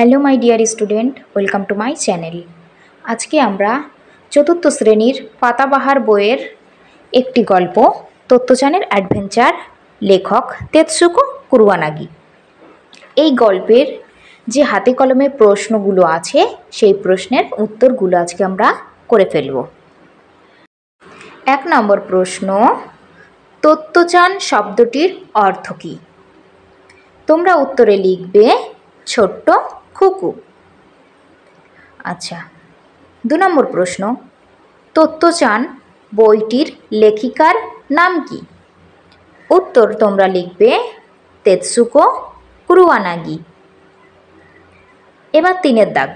hello my dear student welcome to my channel আজকে আমরা চতুর্থ শ্রেণীর পাতাবাহার বইয়ের একটি গল্প তত্ত্বচানের অ্যাডভেঞ্চার লেখক তেৎসুকো কুরুয়ানাগি এই গল্পের যে হাতে কলমে প্রশ্নগুলো আছে সেই প্রশ্নের উত্তরগুলো আজকে আমরা করে ফেলব এক নম্বর প্রশ্ন তত্ত্বচান শব্দটির অর্থ কী তোমরা উত্তরে লিখবে ছোট্ট খুকু আচ্ছা দু নম্বর প্রশ্ন তত্ত্ব চান বইটির লেখিকার নাম কি উত্তর তোমরা লিখবে তেৎসুকো ক্রুয়ানাগি এবার তিনের দাগ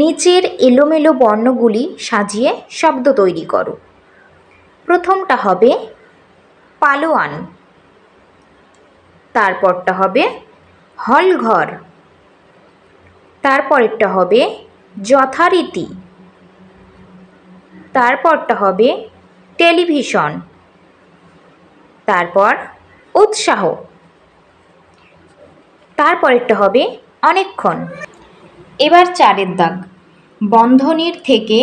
নিচের এলোমেলো বর্ণগুলি সাজিয়ে শব্দ তৈরি করো প্রথমটা হবে পালোয়ান তারপরটা হবে হলঘর তারপরেরটা হবে যথারীতি তারপরটা হবে টেলিভিশন তারপর উৎসাহ তারপরেরটা হবে অনেকক্ষণ এবার চারের দাগ বন্ধনের থেকে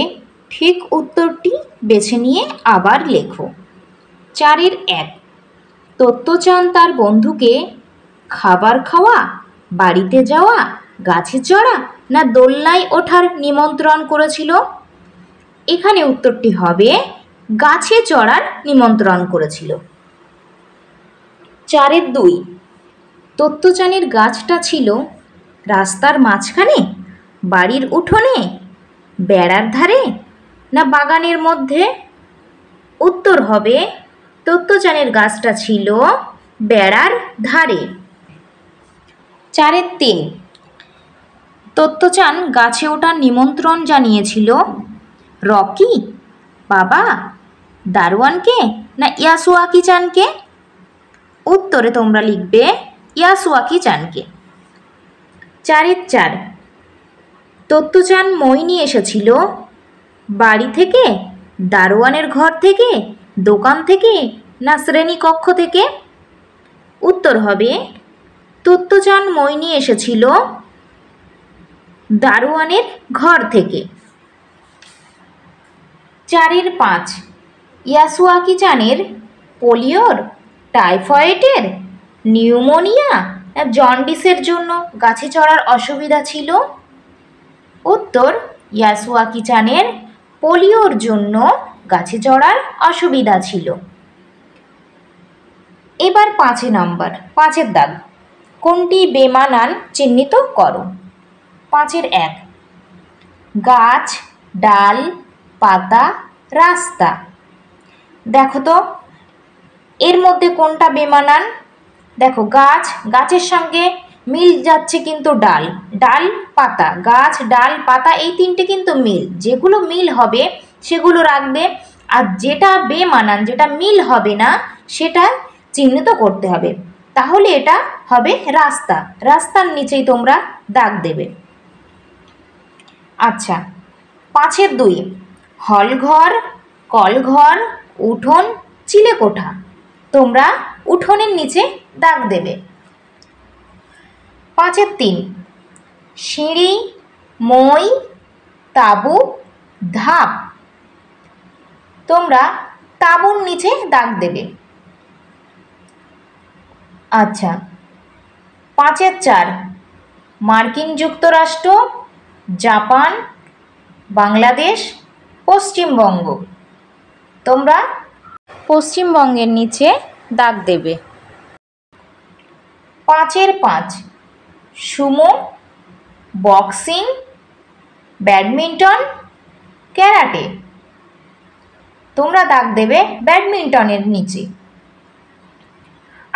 ঠিক উত্তরটি বেছে নিয়ে আবার লেখো চারের এক চান তার বন্ধুকে খাবার খাওয়া বাড়িতে যাওয়া গাছে চড়া না দোলনায় ওঠার নিমন্ত্রণ করেছিল এখানে উত্তরটি হবে গাছে চড়ার নিমন্ত্রণ করেছিল চারের দুই তত্ত্বচানের গাছটা ছিল রাস্তার মাঝখানে বাড়ির উঠোনে বেড়ার ধারে না বাগানের মধ্যে উত্তর হবে তত্ত্বচানের গাছটা ছিল বেড়ার ধারে চারের তিন তত্ত্বচান গাছে ওঠার নিমন্ত্রণ জানিয়েছিল রকি বাবা দারোয়ানকে না ইয়াসুয়াকি চানকে উত্তরে তোমরা লিখবে ইয়াসুয়াকি চানকে চারের চার তত্ত্বচান মই নিয়ে এসেছিল বাড়ি থেকে দারোয়ানের ঘর থেকে দোকান থেকে না শ্রেণীকক্ষ থেকে উত্তর হবে তত্ত্বচান মই নিয়ে এসেছিল দারোয়ানের ঘর থেকে চারের পাঁচ ইয়াসুয়াকি চানের পোলিওর টাইফয়েডের নিউমোনিয়া জন্ডিসের জন্য গাছে চড়ার অসুবিধা ছিল উত্তর ইয়াসুয়াকি চানের পোলিওর জন্য গাছে চড়ার অসুবিধা ছিল এবার পাঁচে নম্বর পাঁচের দাগ কোনটি বেমানান চিহ্নিত করো পাঁচের এক গাছ ডাল পাতা রাস্তা দেখো তো এর মধ্যে কোনটা বেমানান দেখো গাছ গাছের সঙ্গে মিল যাচ্ছে কিন্তু ডাল ডাল পাতা গাছ ডাল পাতা এই তিনটে কিন্তু মিল যেগুলো মিল হবে সেগুলো রাখবে আর যেটা বেমানান যেটা মিল হবে না সেটা চিহ্নিত করতে হবে তাহলে এটা হবে রাস্তা রাস্তার নিচেই তোমরা দাগ দেবে আচ্ছা পাঁচের দুই হলঘর কলঘর উঠোন চিলেকোঠা তোমরা উঠোনের নিচে দাগ দেবে পাঁচের তিন সিঁড়ি মই তাবু ধাপ তোমরা তাবুর নিচে দাগ দেবে আচ্ছা পাঁচের চার মার্কিন যুক্তরাষ্ট্র জাপান বাংলাদেশ পশ্চিমবঙ্গ তোমরা পশ্চিমবঙ্গের নিচে দাগ দেবে পাঁচের পাঁচ সুমো বক্সিং ব্যাডমিন্টন ক্যারাটে তোমরা দাগ দেবে ব্যাডমিন্টনের নিচে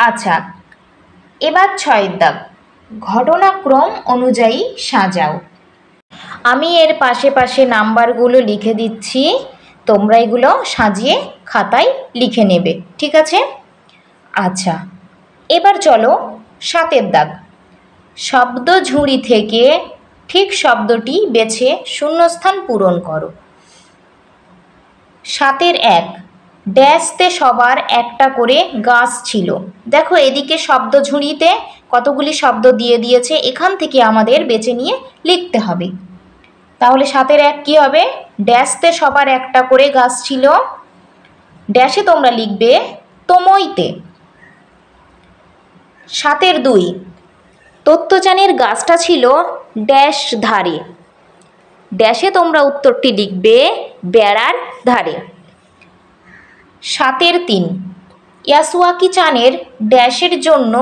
আচ্ছা এবার ছয়ের দাগ ঘটনাক্রম অনুযায়ী সাজাও আমি এর পাশে পাশে নাম্বারগুলো লিখে দিচ্ছি তোমরা এগুলো সাজিয়ে খাতায় লিখে নেবে ঠিক আছে আচ্ছা এবার চলো সাতের দাগ শব্দ ঝুড়ি থেকে ঠিক শব্দটি বেছে শূন্যস্থান পূরণ করো সাতের এক ড্যাশতে সবার একটা করে গাছ ছিল দেখো এদিকে শব্দ ঝুড়িতে কতগুলি শব্দ দিয়ে দিয়েছে এখান থেকে আমাদের বেছে নিয়ে লিখতে হবে তাহলে সাতের এক কী হবে ড্যাশতে সবার একটা করে গাছ ছিল ড্যাশে তোমরা লিখবে তোমইতে সাতের দুই তত্ত্বচানের গাছটা ছিল ড্যাশ ধারে ড্যাশে তোমরা উত্তরটি লিখবে বেড়ার ধারে সাতের তিন ইয়াসুয়াকি চানের ড্যাশের জন্য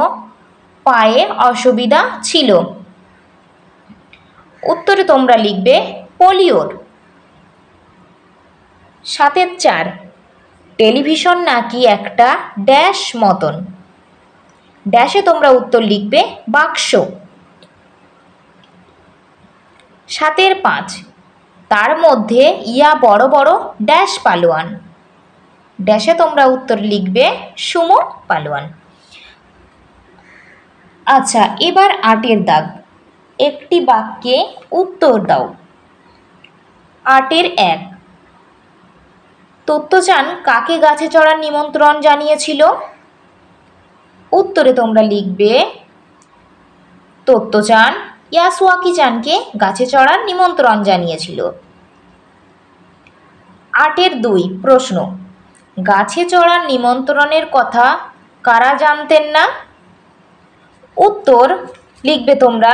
পায়ে অসুবিধা ছিল উত্তরে তোমরা লিখবে পোলিওর সাতের চার টেলিভিশন নাকি একটা ড্যাশ মতন ড্যাশে তোমরা উত্তর লিখবে বাক্স সাতের পাঁচ তার মধ্যে ইয়া বড় বড় ড্যাশ পালোয়ান ড্যাশে তোমরা উত্তর লিখবে সুমো পালোয়ান আচ্ছা এবার আটের দাগ একটি বাক্যে উত্তর দাও আটের এক তত্ত্ব চান কাকে গাছে চড়ার নিমন্ত্রণ জানিয়েছিল উত্তরে তোমরা লিখবে তত্ত্বচান ইয়াসওয়াকি চানকে গাছে চড়ার নিমন্ত্রণ জানিয়েছিল আটের দুই প্রশ্ন গাছে চড়ার নিমন্ত্রণের কথা কারা জানতেন না উত্তর লিখবে তোমরা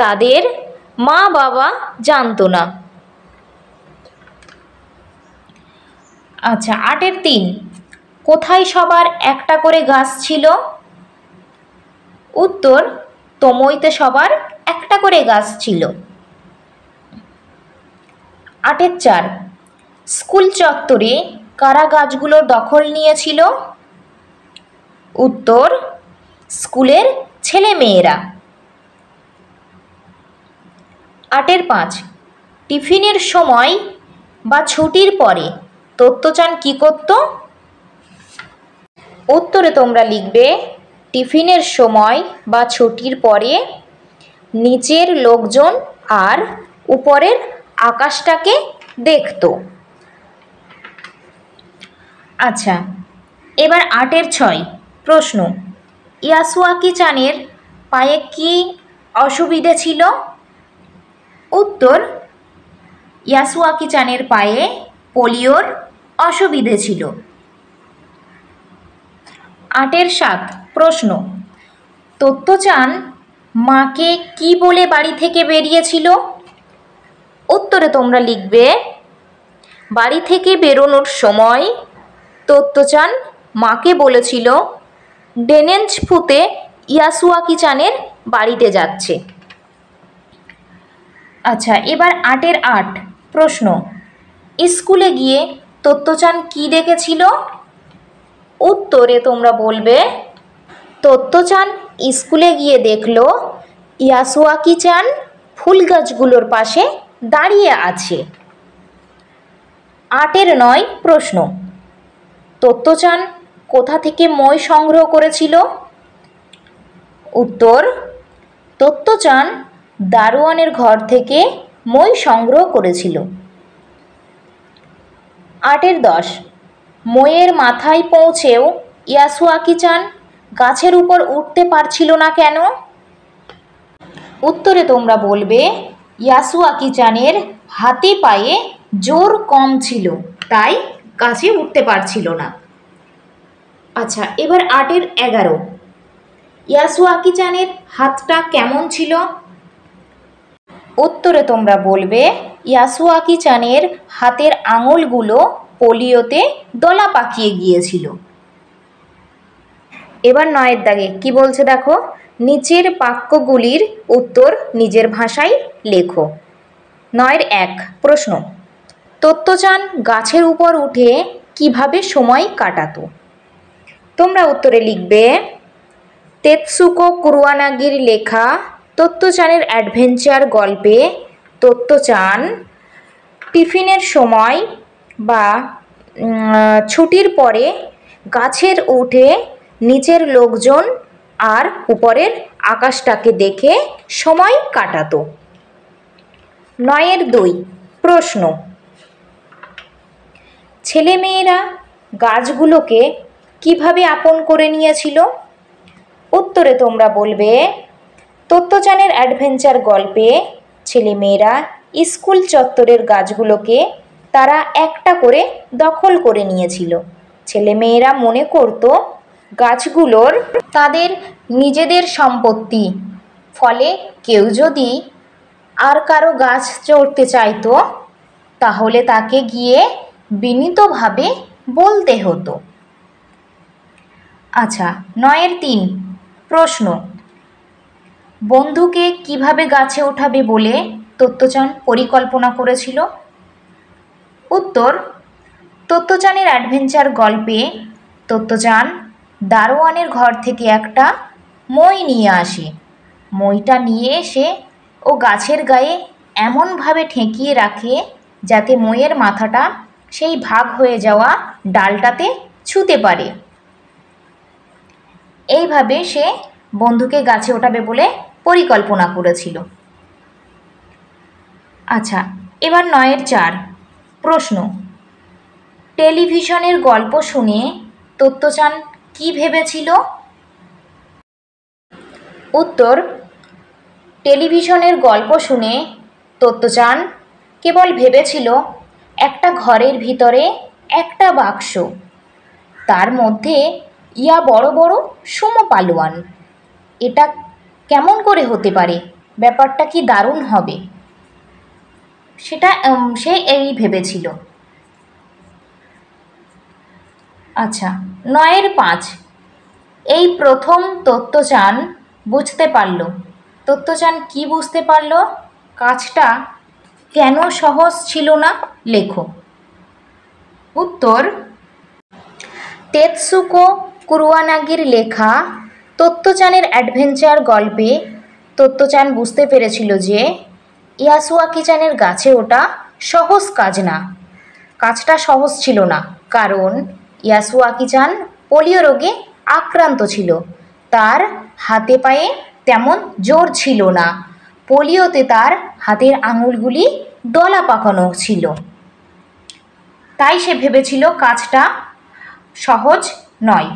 তাদের মা বাবা জানতো না আচ্ছা আটের তিন কোথায় সবার একটা করে গাছ ছিল উত্তর তোমইতে সবার একটা করে গাছ ছিল আটের চার স্কুল চত্বরে কারা গাছগুলোর দখল নিয়েছিল উত্তর স্কুলের ছেলেমেয়েরা আটের পাঁচ টিফিনের সময় বা ছুটির পরে তত্ত্বচান কি করত উত্তরে তোমরা লিখবে টিফিনের সময় বা ছুটির পরে নিচের লোকজন আর উপরের আকাশটাকে দেখত আচ্ছা এবার আটের ছয় প্রশ্ন ইয়াসুয়াকি চানের পায়ে কি অসুবিধে ছিল উত্তর ইয়াসুয়াকি চানের পায়ে পোলিওর অসুবিধে ছিল আটের সাত প্রশ্ন তত্ত্ব চান মাকে কি বলে বাড়ি থেকে বেরিয়েছিল উত্তরে তোমরা লিখবে বাড়ি থেকে বেরোনোর সময় তত্ত্বচান মাকে বলেছিল ডেনেঞ্জ ফুতে ইয়াসুয়াকি চানের বাড়িতে যাচ্ছে আচ্ছা এবার আটের আট প্রশ্ন স্কুলে গিয়ে তত্ত্বচান কি দেখেছিল উত্তরে তোমরা বলবে তত্ত্বচান স্কুলে গিয়ে দেখল ইয়াসুয়াকি চান ফুল গাছগুলোর পাশে দাঁড়িয়ে আছে আটের নয় প্রশ্ন তত্ত্বচান কোথা থেকে মই সংগ্রহ করেছিল উত্তর তত্ত্বচান দারোয়ানের ঘর থেকে মই সংগ্রহ করেছিল আটের দশ মইয়ের মাথায় পৌঁছেও ইয়াসুয়াকি চান গাছের উপর উঠতে পারছিল না কেন উত্তরে তোমরা বলবে ইয়াসুয়াকি চানের হাতে পায়ে জোর কম ছিল তাই গাছে উঠতে পারছিল না আচ্ছা এবার আটের এগারো ইয়াসুয়াকি চানের হাতটা কেমন ছিল উত্তরে তোমরা বলবে ইয়াসুয়াকি চানের হাতের আঙুলগুলো পোলিওতে দলা পাকিয়ে গিয়েছিল এবার নয়ের দাগে কি বলছে দেখো নিচের বাক্যগুলির উত্তর নিজের ভাষায় লেখো নয়ের এক প্রশ্ন তত্ত্বচান গাছের উপর উঠে কিভাবে সময় কাটাতো তোমরা উত্তরে লিখবে তেৎসুকো কুরুয়ানাগির লেখা তত্ত্বচানের অ্যাডভেঞ্চার গল্পে তত্ত্বচান টিফিনের সময় বা ছুটির পরে গাছের উঠে নিচের লোকজন আর উপরের আকাশটাকে দেখে সময় কাটাতো নয়ের দুই প্রশ্ন ছেলেমেয়েরা গাছগুলোকে কিভাবে আপন করে নিয়েছিল উত্তরে তোমরা বলবে তত্ত্বচানের অ্যাডভেঞ্চার গল্পে ছেলেমেয়েরা স্কুল চত্বরের গাছগুলোকে তারা একটা করে দখল করে নিয়েছিল ছেলেমেয়েরা মনে করত গাছগুলোর তাদের নিজেদের সম্পত্তি ফলে কেউ যদি আর কারো গাছ চড়তে চাইতো তাহলে তাকে গিয়ে বিনীতভাবে বলতে হতো আচ্ছা নয়ের তিন প্রশ্ন বন্ধুকে কিভাবে গাছে ওঠাবে বলে তত্ত্বচান পরিকল্পনা করেছিল উত্তর তত্ত্বচানের অ্যাডভেঞ্চার গল্পে তত্ত্বচান দারোয়ানের ঘর থেকে একটা মই নিয়ে আসে মইটা নিয়ে এসে ও গাছের গায়ে এমনভাবে ঠেকিয়ে রাখে যাতে মইয়ের মাথাটা সেই ভাগ হয়ে যাওয়া ডালটাতে ছুতে পারে এইভাবে সে বন্ধুকে গাছে ওঠাবে বলে পরিকল্পনা করেছিল আচ্ছা এবার নয়ের চার প্রশ্ন টেলিভিশনের গল্প শুনে তত্ত্বচান কি ভেবেছিল উত্তর টেলিভিশনের গল্প শুনে তত্ত্বচান কেবল ভেবেছিল একটা ঘরের ভিতরে একটা বাক্স তার মধ্যে ইয়া বড় বড় সুমো পালোয়ান এটা কেমন করে হতে পারে ব্যাপারটা কি দারুণ হবে সেটা সে এই ভেবেছিল আচ্ছা নয়ের পাঁচ এই প্রথম তত্ত্বচান বুঝতে পারল তত্ত্বচান কি বুঝতে পারল কাজটা কেন সহজ ছিল না লেখো উত্তর তেৎসুকো কুরুয়ানাগির লেখা তত্ত্বচানের অ্যাডভেঞ্চার গল্পে তত্ত্বচান বুঝতে পেরেছিল যে ইয়াসুয়াকিচানের গাছে ওটা সহজ কাজ না কাজটা সহজ ছিল না কারণ ইয়াসুয়াকিচান পোলিও রোগে আক্রান্ত ছিল তার হাতে পায়ে তেমন জোর ছিল না পোলিওতে তার হাতের আঙুলগুলি দলা পাকানো ছিল তাই সে ভেবেছিল কাজটা সহজ নয়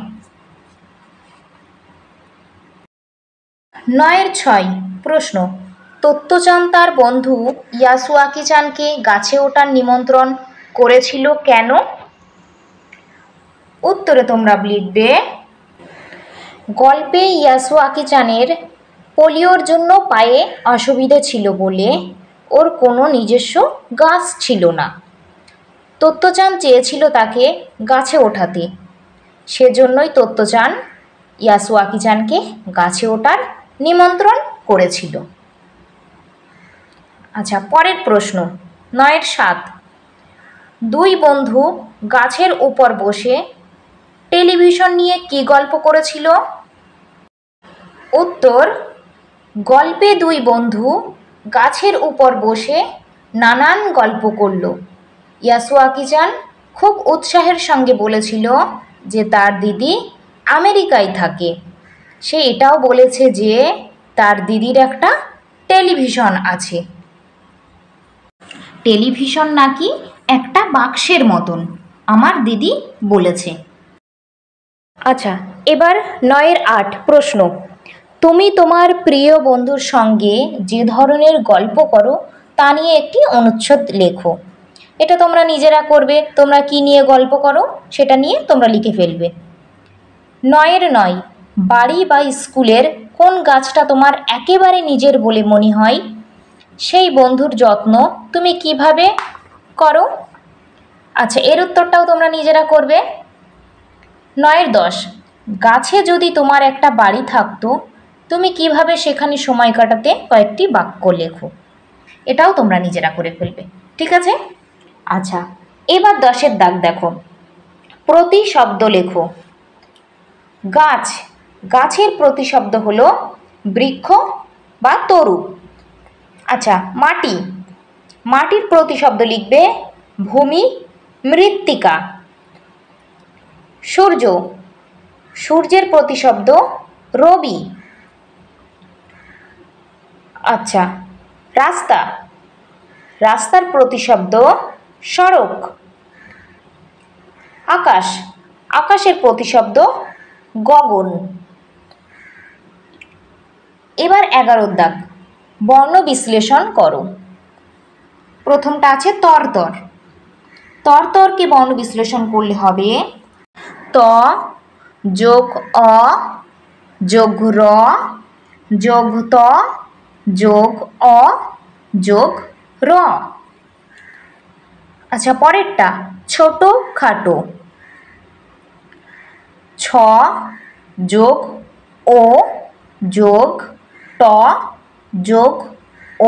নয়ের ছয় প্রশ্ন তত্ত্বচান তার বন্ধু ইয়াসুয়াকি চানকে গাছে ওঠার নিমন্ত্রণ করেছিল কেন উত্তরে তোমরা লিখবে গল্পে ইয়াসুয়াকি চানের পোলিওর জন্য পায়ে অসুবিধে ছিল বলে ওর কোনো নিজস্ব গাছ ছিল না তত্ত্বচান চেয়েছিল তাকে গাছে ওঠাতে সেজন্যই তত্ত্বচান ইয়াসুয়াকি চানকে গাছে ওঠার নিমন্ত্রণ করেছিল আচ্ছা পরের প্রশ্ন নয়ের সাত দুই বন্ধু গাছের উপর বসে টেলিভিশন নিয়ে কি গল্প করেছিল উত্তর গল্পে দুই বন্ধু গাছের উপর বসে নানান গল্প করল ইয়াসুয়াকিজান খুব উৎসাহের সঙ্গে বলেছিল যে তার দিদি আমেরিকায় থাকে সে এটাও বলেছে যে তার দিদির একটা টেলিভিশন আছে টেলিভিশন নাকি একটা বাক্সের মতন আমার দিদি বলেছে আচ্ছা এবার নয়ের আট প্রশ্ন তুমি তোমার প্রিয় বন্ধুর সঙ্গে যে ধরনের গল্প করো তা নিয়ে একটি অনুচ্ছেদ লেখো এটা তোমরা নিজেরা করবে তোমরা কি নিয়ে গল্প করো সেটা নিয়ে তোমরা লিখে ফেলবে নয়ের নয় বাড়ি বা স্কুলের কোন গাছটা তোমার একেবারে নিজের বলে মনে হয় সেই বন্ধুর যত্ন তুমি কিভাবে করো আচ্ছা এর উত্তরটাও তোমরা নিজেরা করবে নয়ের দশ গাছে যদি তোমার একটা বাড়ি থাকতো তুমি কিভাবে সেখানে সময় কাটাতে কয়েকটি বাক্য লেখো এটাও তোমরা নিজেরা করে ফেলবে ঠিক আছে আচ্ছা এবার দশের দাগ দেখো প্রতি শব্দ লেখো গাছ গাছের প্রতিশব্দ হল বৃক্ষ বা তরু আচ্ছা মাটি মাটির প্রতিশব্দ লিখবে ভূমি মৃত্তিকা সূর্য সূর্যের প্রতিশব্দ রবি আচ্ছা রাস্তা রাস্তার প্রতিশব্দ সড়ক আকাশ আকাশের প্রতিশব্দ গগন এবার এগারো দাগ বর্ণ বিশ্লেষণ করো প্রথমটা আছে তরতর তরতরকে বর্ণ বিশ্লেষণ করলে হবে ত যোগ অ যোগ র যোগ ত যোগ অ যোগ র আচ্ছা পরেরটা ছোট খাটো ছ যোগ ও যোগ ট যোগ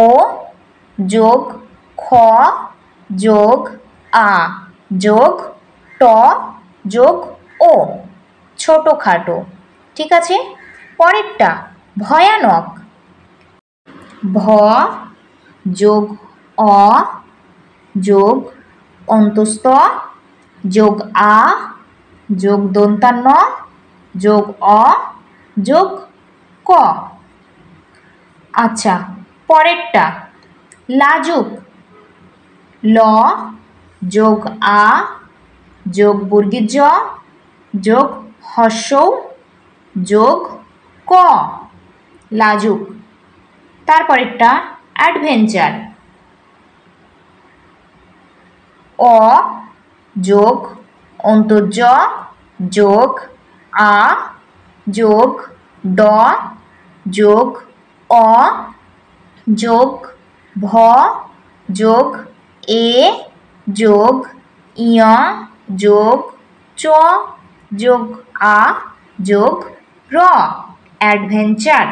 ও যোগ খ যোগ আ যোগ ট যোগ ও ছোটো খাটো ঠিক আছে পরেরটা ভয়ানক ভ যোগ অ যোগ অন্তঃস্থ যোগ আ যোগ দন্তান্ন যোগ অ যোগ ক আচ্ছা পরেরটা লাজুক ল যোগ আ যোগ বর্গী জ যোগ হর্ষৌ যোগ ক লাজুক তারপরেরটা অ্যাডভেঞ্চার অ যোগ অন্তর্য যোগ আ যোগ ড যোগ অ যোগ ভ যোগ এ যোগ ইয় যোগ চ যোগ আ যোগ র অ্যাডভেঞ্চার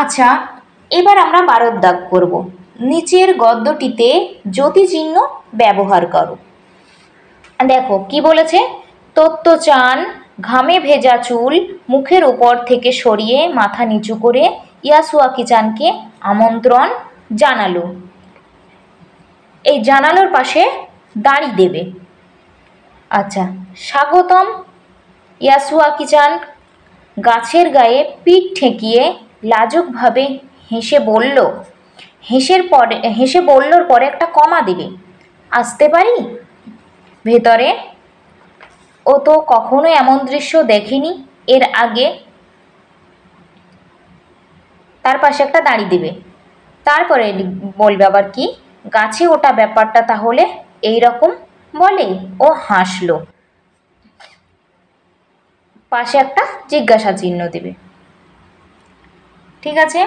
আচ্ছা এবার আমরা বারদ দাগ করব নিচের গদ্যটিতে জ্যোতি চিহ্ন ব্যবহার করো দেখো কি বলেছে তত্ত্ব চান ঘামে ভেজা চুল মুখের উপর থেকে সরিয়ে মাথা নিচু করে ইয়াসুয়া কিচানকে আমন্ত্রণ জানালো এই জানালোর পাশে দাঁড়ি দেবে আচ্ছা স্বাগতম ইয়াসুয়া কিচান গাছের গায়ে পিঠ ঠেকিয়ে লাজুকভাবে হেসে বলল হেসের পরে হেসে বললোর পরে একটা কমা দেবে আসতে পারি ভেতরে ও তো কখনো এমন দৃশ্য দেখেনি এর আগে তার পাশে একটা দাঁড়ি দেবে তারপরে বলবে আবার কি গাছে ওটা ব্যাপারটা তাহলে এই রকম বলে ও হাসলো পাশে একটা জিজ্ঞাসা চিহ্ন দেবে ঠিক আছে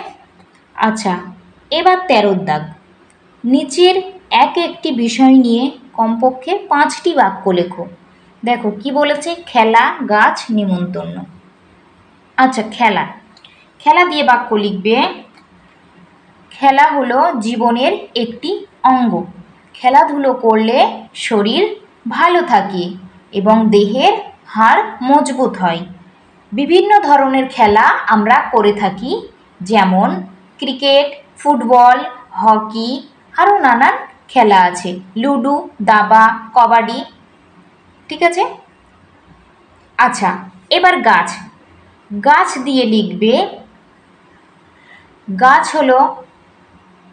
আচ্ছা এবার তেরোর দাগ নিচের এক একটি বিষয় নিয়ে কমপক্ষে পাঁচটি বাক্য লেখো দেখো কি বলেছে খেলা গাছ নিমন্তন্ন আচ্ছা খেলা খেলা দিয়ে বাক্য লিখবে খেলা হলো জীবনের একটি অঙ্গ খেলাধুলো করলে শরীর ভালো থাকে এবং দেহের হাড় মজবুত হয় বিভিন্ন ধরনের খেলা আমরা করে থাকি যেমন ক্রিকেট ফুটবল হকি আরও নানান খেলা আছে লুডু দাবা কবাডি ঠিক আছে আচ্ছা এবার গাছ গাছ দিয়ে লিখবে গাছ হলো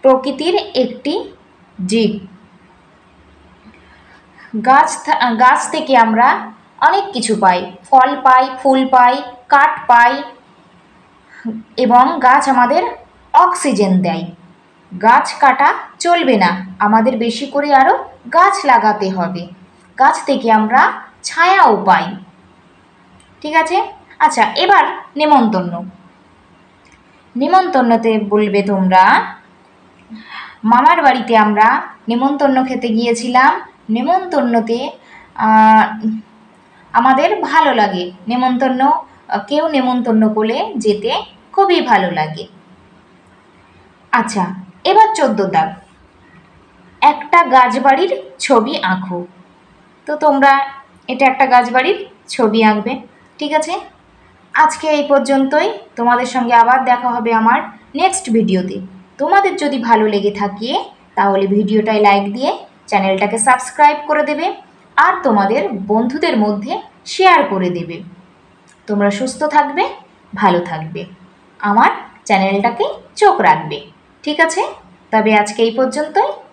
প্রকৃতির একটি জীব গাছ গাছ থেকে আমরা অনেক কিছু পাই ফল পাই ফুল পাই কাঠ পাই এবং গাছ আমাদের অক্সিজেন দেয় গাছ কাটা চলবে না আমাদের বেশি করে আরও গাছ লাগাতে হবে গাছ থেকে আমরা ছায়াও পাই ঠিক আছে আচ্ছা এবার নেমন্তন্ন নেমন্তন্নতে বলবে তোমরা মামার বাড়িতে আমরা নেমন্তন্ন খেতে গিয়েছিলাম নেমন্তন্নতে আমাদের ভালো লাগে নেমন্তন্ন কেউ নেমন্তন্ন করে যেতে খুবই ভালো লাগে আচ্ছা এবার চোদ্দ দাগ একটা গাছ বাড়ির ছবি আঁকো তো তোমরা এটা একটা গাছবাড়ির ছবি আঁকবে ঠিক আছে আজকে এই পর্যন্তই তোমাদের সঙ্গে আবার দেখা হবে আমার নেক্সট ভিডিওতে তোমাদের যদি ভালো লেগে থাকে তাহলে ভিডিওটায় লাইক দিয়ে চ্যানেলটাকে সাবস্ক্রাইব করে দেবে আর তোমাদের বন্ধুদের মধ্যে শেয়ার করে দেবে তোমরা সুস্থ থাকবে ভালো থাকবে আমার চ্যানেলটাকে চোখ রাখবে ঠিক আছে তবে আজকে এই পর্যন্তই